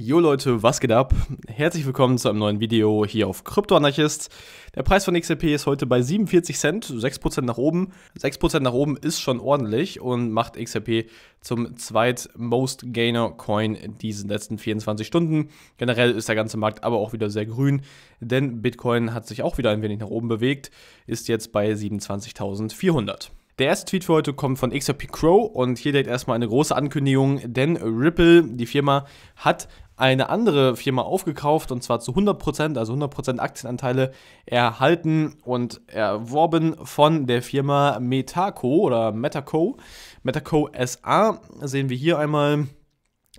Jo Leute, was geht ab? Herzlich willkommen zu einem neuen Video hier auf Kryptoanarchist. Der Preis von XRP ist heute bei 47 Cent, 6% nach oben. 6% nach oben ist schon ordentlich und macht XRP zum zweitmost Gainer Coin diesen letzten 24 Stunden. Generell ist der ganze Markt aber auch wieder sehr grün, denn Bitcoin hat sich auch wieder ein wenig nach oben bewegt, ist jetzt bei 27.400. Der erste Tweet für heute kommt von XRP Crow und hier direkt erstmal eine große Ankündigung, denn Ripple, die Firma, hat eine andere Firma aufgekauft und zwar zu 100%, also 100% Aktienanteile erhalten und erworben von der Firma Metaco oder Metaco. Metaco SA sehen wir hier einmal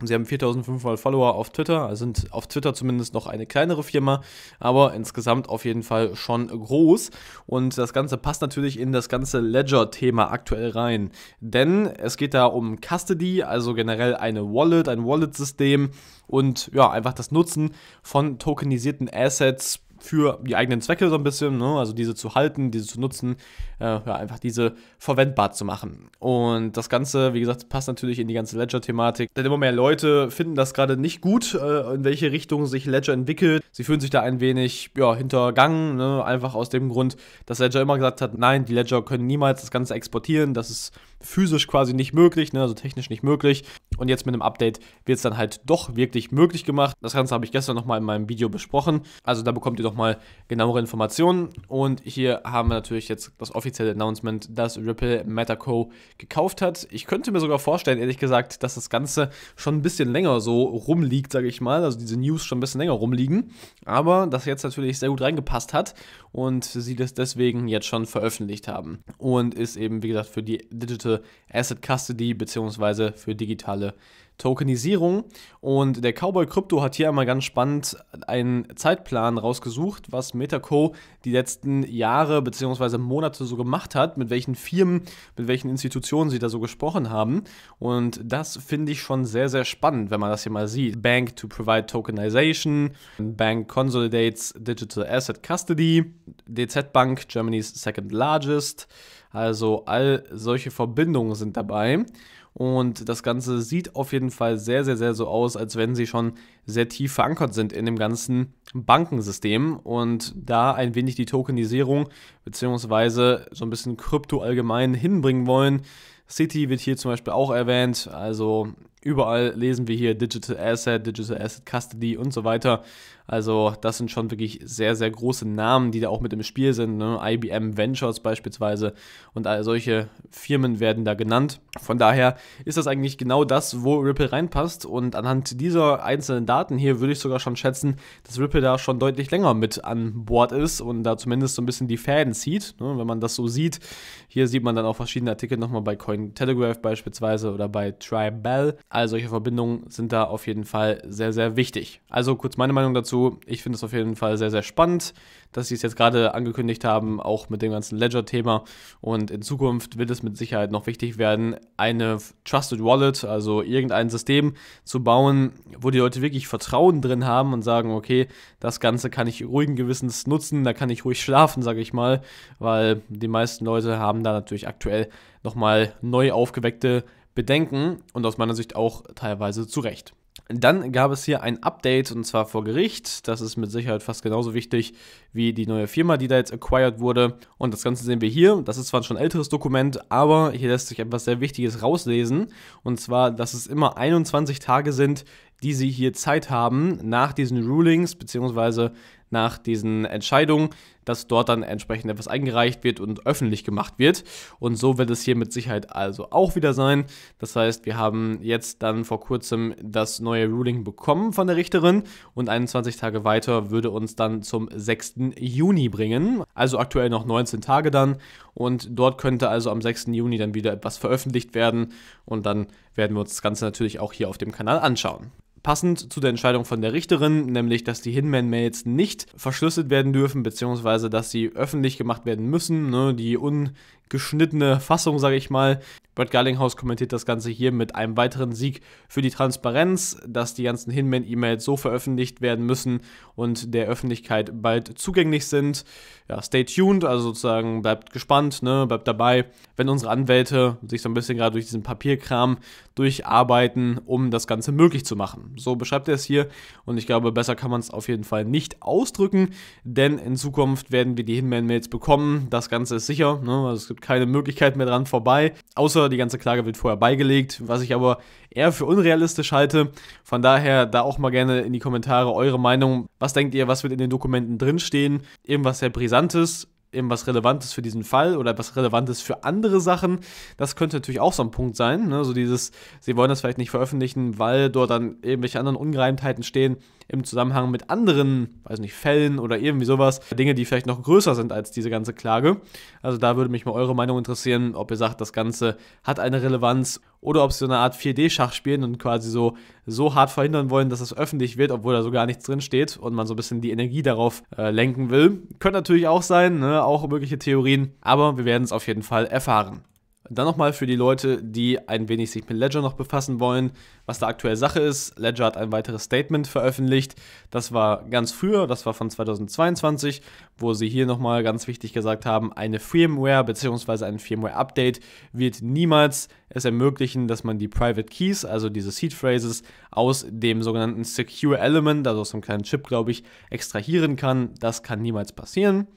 Sie haben 4500 Follower auf Twitter, also sind auf Twitter zumindest noch eine kleinere Firma, aber insgesamt auf jeden Fall schon groß. Und das Ganze passt natürlich in das ganze Ledger-Thema aktuell rein. Denn es geht da um Custody, also generell eine Wallet, ein Wallet-System und ja, einfach das Nutzen von tokenisierten Assets für die eigenen Zwecke so ein bisschen, ne? also diese zu halten, diese zu nutzen, äh, ja, einfach diese verwendbar zu machen. Und das Ganze, wie gesagt, passt natürlich in die ganze Ledger-Thematik, denn immer mehr Leute finden das gerade nicht gut, äh, in welche Richtung sich Ledger entwickelt. Sie fühlen sich da ein wenig ja, hintergangen, ne? einfach aus dem Grund, dass Ledger immer gesagt hat, nein, die Ledger können niemals das Ganze exportieren, das ist physisch quasi nicht möglich, ne? also technisch nicht möglich. Und jetzt mit einem Update wird es dann halt doch wirklich möglich gemacht. Das Ganze habe ich gestern nochmal in meinem Video besprochen. Also da bekommt ihr doch nochmal genauere Informationen. Und hier haben wir natürlich jetzt das offizielle Announcement, dass Ripple MetaCo gekauft hat. Ich könnte mir sogar vorstellen, ehrlich gesagt, dass das Ganze schon ein bisschen länger so rumliegt, sage ich mal. Also diese News schon ein bisschen länger rumliegen. Aber das jetzt natürlich sehr gut reingepasst hat und sie das deswegen jetzt schon veröffentlicht haben. Und ist eben, wie gesagt, für die Digital Asset Custody bzw. für digitale Tokenisierung. Und der Cowboy Crypto hat hier einmal ganz spannend einen Zeitplan rausgesucht, was MetaCo die letzten Jahre bzw. Monate so gemacht hat, mit welchen Firmen, mit welchen Institutionen sie da so gesprochen haben. Und das finde ich schon sehr, sehr spannend, wenn man das hier mal sieht. Bank to provide tokenization, Bank consolidates digital asset custody, DZ Bank, Germany's second largest. Also all solche Verbindungen sind dabei. Und das Ganze sieht auf jeden Fall sehr, sehr, sehr so aus, als wenn sie schon sehr tief verankert sind in dem ganzen Bankensystem und da ein wenig die Tokenisierung bzw. so ein bisschen Krypto allgemein hinbringen wollen. City wird hier zum Beispiel auch erwähnt, also überall lesen wir hier Digital Asset, Digital Asset Custody und so weiter. Also das sind schon wirklich sehr, sehr große Namen, die da auch mit im Spiel sind. Ne? IBM Ventures beispielsweise und all solche Firmen werden da genannt. Von daher ist das eigentlich genau das, wo Ripple reinpasst. Und anhand dieser einzelnen Daten hier würde ich sogar schon schätzen, dass Ripple da schon deutlich länger mit an Bord ist und da zumindest so ein bisschen die Fäden zieht. Ne? Wenn man das so sieht, hier sieht man dann auch verschiedene Artikel nochmal bei Cointelegraph beispielsweise oder bei Tribal. All solche Verbindungen sind da auf jeden Fall sehr, sehr wichtig. Also kurz meine Meinung dazu. Ich finde es auf jeden Fall sehr, sehr spannend, dass sie es jetzt gerade angekündigt haben, auch mit dem ganzen Ledger-Thema. Und in Zukunft wird es mit Sicherheit noch wichtig werden, eine Trusted Wallet, also irgendein System zu bauen, wo die Leute wirklich Vertrauen drin haben und sagen, okay, das Ganze kann ich ruhigen Gewissens nutzen, da kann ich ruhig schlafen, sage ich mal, weil die meisten Leute haben da natürlich aktuell nochmal neu aufgeweckte Bedenken und aus meiner Sicht auch teilweise zu Recht. Dann gab es hier ein Update und zwar vor Gericht. Das ist mit Sicherheit fast genauso wichtig wie die neue Firma, die da jetzt acquired wurde. Und das Ganze sehen wir hier. Das ist zwar ein schon älteres Dokument, aber hier lässt sich etwas sehr Wichtiges rauslesen. Und zwar, dass es immer 21 Tage sind, die sie hier Zeit haben nach diesen Rulings, bzw nach diesen Entscheidungen, dass dort dann entsprechend etwas eingereicht wird und öffentlich gemacht wird. Und so wird es hier mit Sicherheit also auch wieder sein. Das heißt, wir haben jetzt dann vor kurzem das neue Ruling bekommen von der Richterin und 21 Tage weiter würde uns dann zum 6. Juni bringen. Also aktuell noch 19 Tage dann. Und dort könnte also am 6. Juni dann wieder etwas veröffentlicht werden. Und dann werden wir uns das Ganze natürlich auch hier auf dem Kanal anschauen. Passend zu der Entscheidung von der Richterin, nämlich dass die Hinman-Mails nicht verschlüsselt werden dürfen, beziehungsweise dass sie öffentlich gemacht werden müssen. Ne? Die un geschnittene Fassung, sage ich mal. Brad Garlinghouse kommentiert das Ganze hier mit einem weiteren Sieg für die Transparenz, dass die ganzen Hinman-E-Mails so veröffentlicht werden müssen und der Öffentlichkeit bald zugänglich sind. Ja, stay tuned, also sozusagen bleibt gespannt, ne, bleibt dabei. Wenn unsere Anwälte sich so ein bisschen gerade durch diesen Papierkram durcharbeiten, um das Ganze möglich zu machen. So beschreibt er es hier und ich glaube, besser kann man es auf jeden Fall nicht ausdrücken, denn in Zukunft werden wir die Hinman-Mails bekommen. Das Ganze ist sicher, ne, also es gibt gibt keine Möglichkeit mehr dran vorbei, außer die ganze Klage wird vorher beigelegt, was ich aber eher für unrealistisch halte. Von daher da auch mal gerne in die Kommentare eure Meinung. Was denkt ihr, was wird in den Dokumenten drinstehen? Irgendwas sehr Brisantes eben was Relevantes für diesen Fall oder was Relevantes für andere Sachen. Das könnte natürlich auch so ein Punkt sein. Ne? So dieses, sie wollen das vielleicht nicht veröffentlichen, weil dort dann irgendwelche anderen Ungereimtheiten stehen im Zusammenhang mit anderen, weiß nicht, Fällen oder irgendwie sowas. Dinge, die vielleicht noch größer sind als diese ganze Klage. Also da würde mich mal eure Meinung interessieren, ob ihr sagt, das Ganze hat eine Relevanz oder ob sie so eine Art 4D-Schach spielen und quasi so, so hart verhindern wollen, dass es öffentlich wird, obwohl da so gar nichts drin steht und man so ein bisschen die Energie darauf äh, lenken will. Könnte natürlich auch sein, ne? auch mögliche Theorien, aber wir werden es auf jeden Fall erfahren. Dann nochmal für die Leute, die ein wenig sich mit Ledger noch befassen wollen, was da aktuell Sache ist. Ledger hat ein weiteres Statement veröffentlicht. Das war ganz früher, das war von 2022, wo sie hier nochmal ganz wichtig gesagt haben, eine Firmware bzw. ein Firmware-Update wird niemals es ermöglichen, dass man die Private Keys, also diese Seed Phrases, aus dem sogenannten Secure Element, also aus einem kleinen Chip, glaube ich, extrahieren kann. Das kann niemals passieren.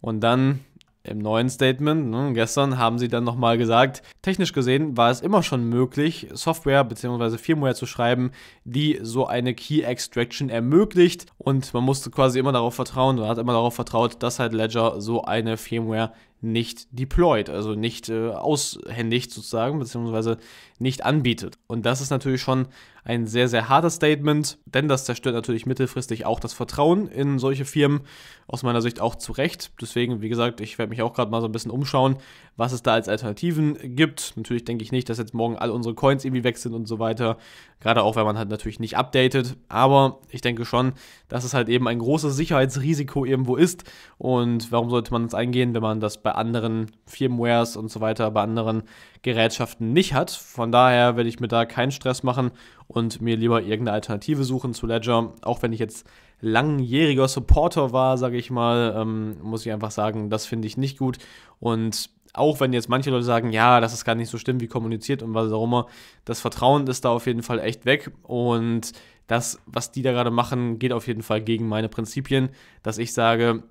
Und dann im neuen Statement ne, gestern haben sie dann nochmal gesagt, technisch gesehen war es immer schon möglich, Software bzw. Firmware zu schreiben, die so eine Key Extraction ermöglicht. Und man musste quasi immer darauf vertrauen oder hat immer darauf vertraut, dass halt Ledger so eine Firmware nicht deployt, also nicht äh, aushändigt sozusagen, beziehungsweise nicht anbietet. Und das ist natürlich schon ein sehr, sehr hartes Statement, denn das zerstört natürlich mittelfristig auch das Vertrauen in solche Firmen, aus meiner Sicht auch zu Recht. Deswegen, wie gesagt, ich werde mich auch gerade mal so ein bisschen umschauen, was es da als Alternativen gibt. Natürlich denke ich nicht, dass jetzt morgen all unsere Coins irgendwie weg sind und so weiter, gerade auch, wenn man halt natürlich nicht updatet, aber ich denke schon, dass es halt eben ein großes Sicherheitsrisiko irgendwo ist und warum sollte man es eingehen, wenn man das bei anderen Firmwares und so weiter, bei anderen Gerätschaften nicht hat. Von daher werde ich mir da keinen Stress machen und mir lieber irgendeine Alternative suchen zu Ledger. Auch wenn ich jetzt langjähriger Supporter war, sage ich mal, ähm, muss ich einfach sagen, das finde ich nicht gut. Und auch wenn jetzt manche Leute sagen, ja, das ist gar nicht so stimmt, wie kommuniziert und was auch immer, das Vertrauen ist da auf jeden Fall echt weg und das, was die da gerade machen, geht auf jeden Fall gegen meine Prinzipien, dass ich sage,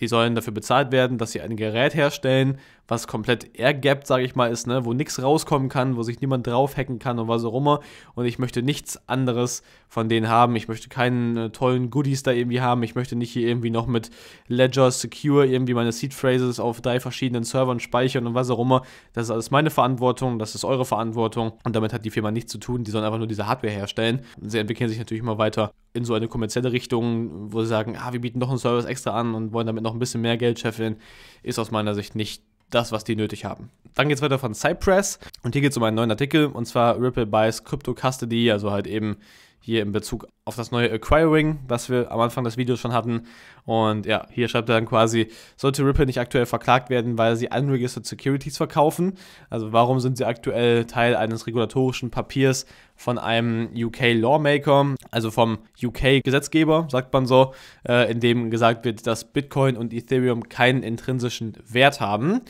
die sollen dafür bezahlt werden, dass sie ein Gerät herstellen was komplett airgapped, sage ich mal, ist, ne? wo nichts rauskommen kann, wo sich niemand draufhacken kann und was auch immer. Und ich möchte nichts anderes von denen haben. Ich möchte keinen äh, tollen Goodies da irgendwie haben. Ich möchte nicht hier irgendwie noch mit Ledger Secure irgendwie meine Seed Phrases auf drei verschiedenen Servern speichern und was auch immer. Das ist alles meine Verantwortung, das ist eure Verantwortung. Und damit hat die Firma nichts zu tun. Die sollen einfach nur diese Hardware herstellen. Und sie entwickeln sich natürlich immer weiter in so eine kommerzielle Richtung, wo sie sagen, ah, wir bieten noch einen Service extra an und wollen damit noch ein bisschen mehr Geld scheffeln, ist aus meiner Sicht nicht das, was die nötig haben. Dann geht es weiter von Cypress und hier geht es um einen neuen Artikel und zwar Ripple buys Crypto Custody, also halt eben hier in Bezug auf das neue Acquiring, was wir am Anfang des Videos schon hatten. Und ja, hier schreibt er dann quasi, sollte Ripple nicht aktuell verklagt werden, weil sie unregistered Securities verkaufen? Also warum sind sie aktuell Teil eines regulatorischen Papiers von einem UK Lawmaker, also vom UK Gesetzgeber, sagt man so, äh, in dem gesagt wird, dass Bitcoin und Ethereum keinen intrinsischen Wert haben.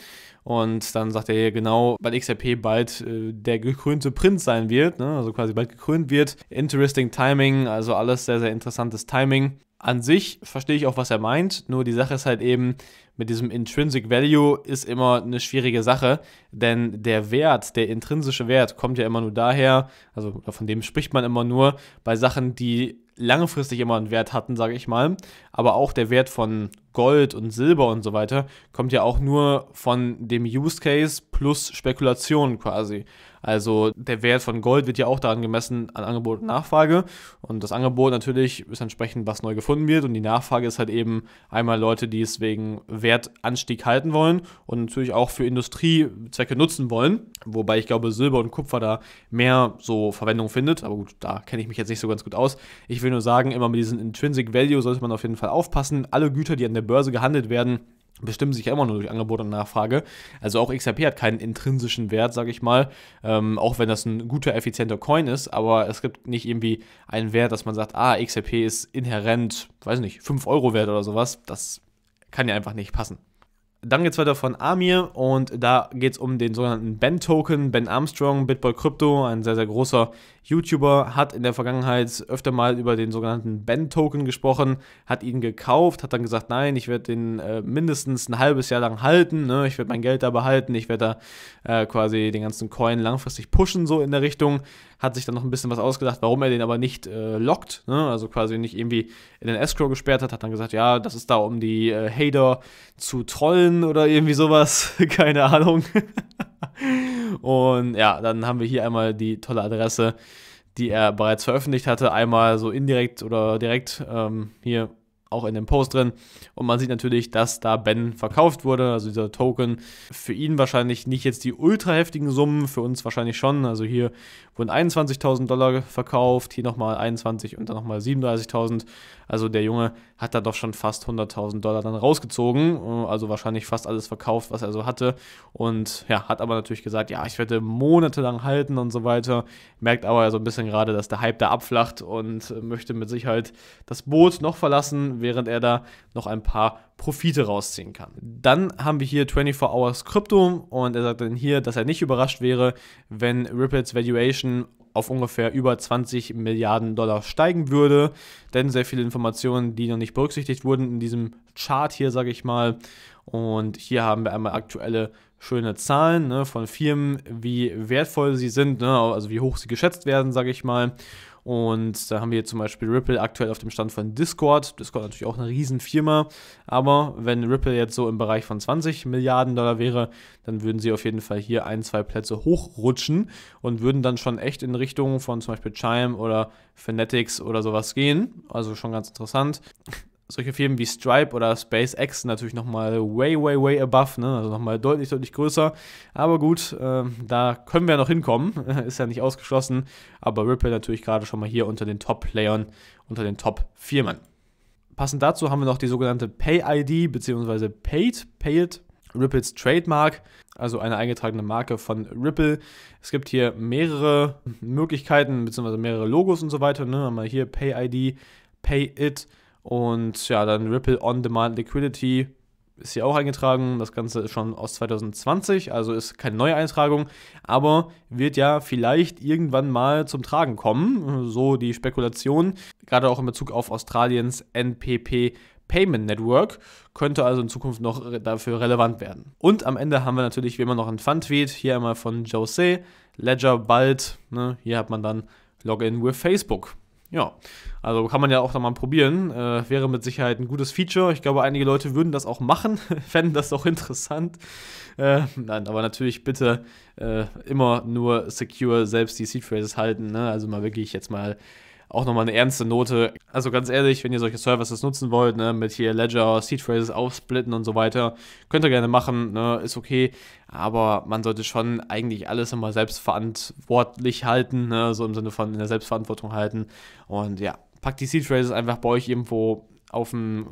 Und dann sagt er hier genau, weil XRP bald äh, der gekrönte Prinz sein wird, ne? also quasi bald gekrönt wird. Interesting Timing, also alles sehr, sehr interessantes Timing. An sich verstehe ich auch, was er meint, nur die Sache ist halt eben, mit diesem Intrinsic Value ist immer eine schwierige Sache, denn der Wert, der intrinsische Wert kommt ja immer nur daher, also von dem spricht man immer nur bei Sachen, die langfristig immer einen Wert hatten, sage ich mal. Aber auch der Wert von Gold und Silber und so weiter kommt ja auch nur von dem Use Case plus Spekulation quasi. Also der Wert von Gold wird ja auch daran gemessen an Angebot und Nachfrage. Und das Angebot natürlich ist entsprechend, was neu gefunden wird. Und die Nachfrage ist halt eben einmal Leute, die es wegen Wertanstieg halten wollen und natürlich auch für Industriezwecke nutzen wollen. Wobei ich glaube, Silber und Kupfer da mehr so Verwendung findet. Aber gut, da kenne ich mich jetzt nicht so ganz gut aus. Ich will nur sagen, immer mit diesem Intrinsic Value sollte man auf jeden Fall aufpassen. Alle Güter, die an der Börse gehandelt werden, bestimmen sich ja immer nur durch Angebot und Nachfrage. Also auch XRP hat keinen intrinsischen Wert, sage ich mal, ähm, auch wenn das ein guter, effizienter Coin ist, aber es gibt nicht irgendwie einen Wert, dass man sagt, ah, XRP ist inhärent, weiß nicht, 5 Euro wert oder sowas. Das kann ja einfach nicht passen. Dann geht es weiter von Amir und da geht es um den sogenannten Ben-Token. Ben Armstrong, Bitboy Crypto, ein sehr, sehr großer YouTuber, hat in der Vergangenheit öfter mal über den sogenannten Ben-Token gesprochen, hat ihn gekauft, hat dann gesagt, nein, ich werde den äh, mindestens ein halbes Jahr lang halten, ne? ich werde mein Geld da behalten, ich werde da äh, quasi den ganzen Coin langfristig pushen, so in der Richtung hat sich dann noch ein bisschen was ausgedacht, warum er den aber nicht äh, lockt, ne? also quasi nicht irgendwie in den Escrow gesperrt hat, hat dann gesagt, ja, das ist da, um die äh, Hater zu trollen oder irgendwie sowas, keine Ahnung. Und ja, dann haben wir hier einmal die tolle Adresse, die er bereits veröffentlicht hatte, einmal so indirekt oder direkt ähm, hier auch in dem Post drin. Und man sieht natürlich, dass da Ben verkauft wurde, also dieser Token. Für ihn wahrscheinlich nicht jetzt die ultra heftigen Summen, für uns wahrscheinlich schon. Also hier wurden 21.000 Dollar verkauft, hier nochmal 21 und dann nochmal 37.000. Also der Junge hat da doch schon fast 100.000 Dollar dann rausgezogen. Also wahrscheinlich fast alles verkauft, was er so hatte. Und ja, hat aber natürlich gesagt, ja, ich werde monatelang halten und so weiter. Merkt aber so ein bisschen gerade, dass der Hype da abflacht und möchte mit Sicherheit das Boot noch verlassen während er da noch ein paar Profite rausziehen kann. Dann haben wir hier 24 Hours Crypto und er sagt dann hier, dass er nicht überrascht wäre, wenn Ripples Valuation auf ungefähr über 20 Milliarden Dollar steigen würde, denn sehr viele Informationen, die noch nicht berücksichtigt wurden in diesem Chart hier, sage ich mal. Und hier haben wir einmal aktuelle schöne Zahlen ne, von Firmen, wie wertvoll sie sind, ne, also wie hoch sie geschätzt werden, sage ich mal. Und da haben wir zum Beispiel Ripple aktuell auf dem Stand von Discord. Discord natürlich auch eine Riesenfirma. Aber wenn Ripple jetzt so im Bereich von 20 Milliarden Dollar wäre, dann würden sie auf jeden Fall hier ein, zwei Plätze hochrutschen und würden dann schon echt in Richtung von zum Beispiel Chime oder Fanatics oder sowas gehen. Also schon ganz interessant solche Firmen wie Stripe oder SpaceX natürlich nochmal way, way, way above, ne? also nochmal deutlich, deutlich größer. Aber gut, äh, da können wir noch hinkommen, ist ja nicht ausgeschlossen. Aber Ripple natürlich gerade schon mal hier unter den Top-Playern, unter den Top-Firmen. Passend dazu haben wir noch die sogenannte Pay-ID bzw. Paid, Paid Ripples Trademark, also eine eingetragene Marke von Ripple. Es gibt hier mehrere Möglichkeiten bzw. mehrere Logos und so weiter. Ne? Haben hier Pay-ID, Pay-It, und ja, dann Ripple On Demand Liquidity ist hier auch eingetragen. Das Ganze ist schon aus 2020, also ist keine neue Eintragung, aber wird ja vielleicht irgendwann mal zum Tragen kommen. So die Spekulation, gerade auch in Bezug auf Australiens NPP Payment Network, könnte also in Zukunft noch dafür relevant werden. Und am Ende haben wir natürlich wie immer noch ein Fun-Tweet, hier einmal von Jose, Ledger bald, ne? hier hat man dann Login with Facebook. Ja, also kann man ja auch da mal probieren. Äh, wäre mit Sicherheit ein gutes Feature. Ich glaube, einige Leute würden das auch machen, fänden das auch interessant. Äh, nein, aber natürlich bitte äh, immer nur secure selbst die Seed Phrases halten. Ne? Also mal wirklich jetzt mal auch nochmal eine ernste Note. Also ganz ehrlich, wenn ihr solche Services nutzen wollt, ne, mit hier Ledger, Seed Phrases aufsplitten und so weiter, könnt ihr gerne machen, ne, ist okay. Aber man sollte schon eigentlich alles immer selbstverantwortlich halten, ne, so im Sinne von in der Selbstverantwortung halten. Und ja, packt die Seed Phrases einfach bei euch irgendwo auf dem,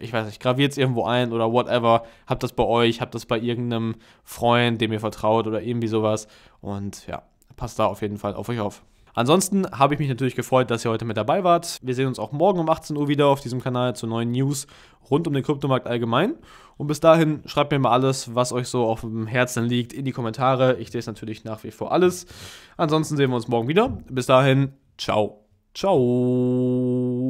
ich weiß nicht, graviert es irgendwo ein oder whatever, habt das bei euch, habt das bei irgendeinem Freund, dem ihr vertraut oder irgendwie sowas. Und ja, passt da auf jeden Fall auf euch auf. Ansonsten habe ich mich natürlich gefreut, dass ihr heute mit dabei wart. Wir sehen uns auch morgen um 18 Uhr wieder auf diesem Kanal zu neuen News rund um den Kryptomarkt allgemein. Und bis dahin schreibt mir mal alles, was euch so auf dem Herzen liegt, in die Kommentare. Ich lese natürlich nach wie vor alles. Ansonsten sehen wir uns morgen wieder. Bis dahin, ciao. Ciao.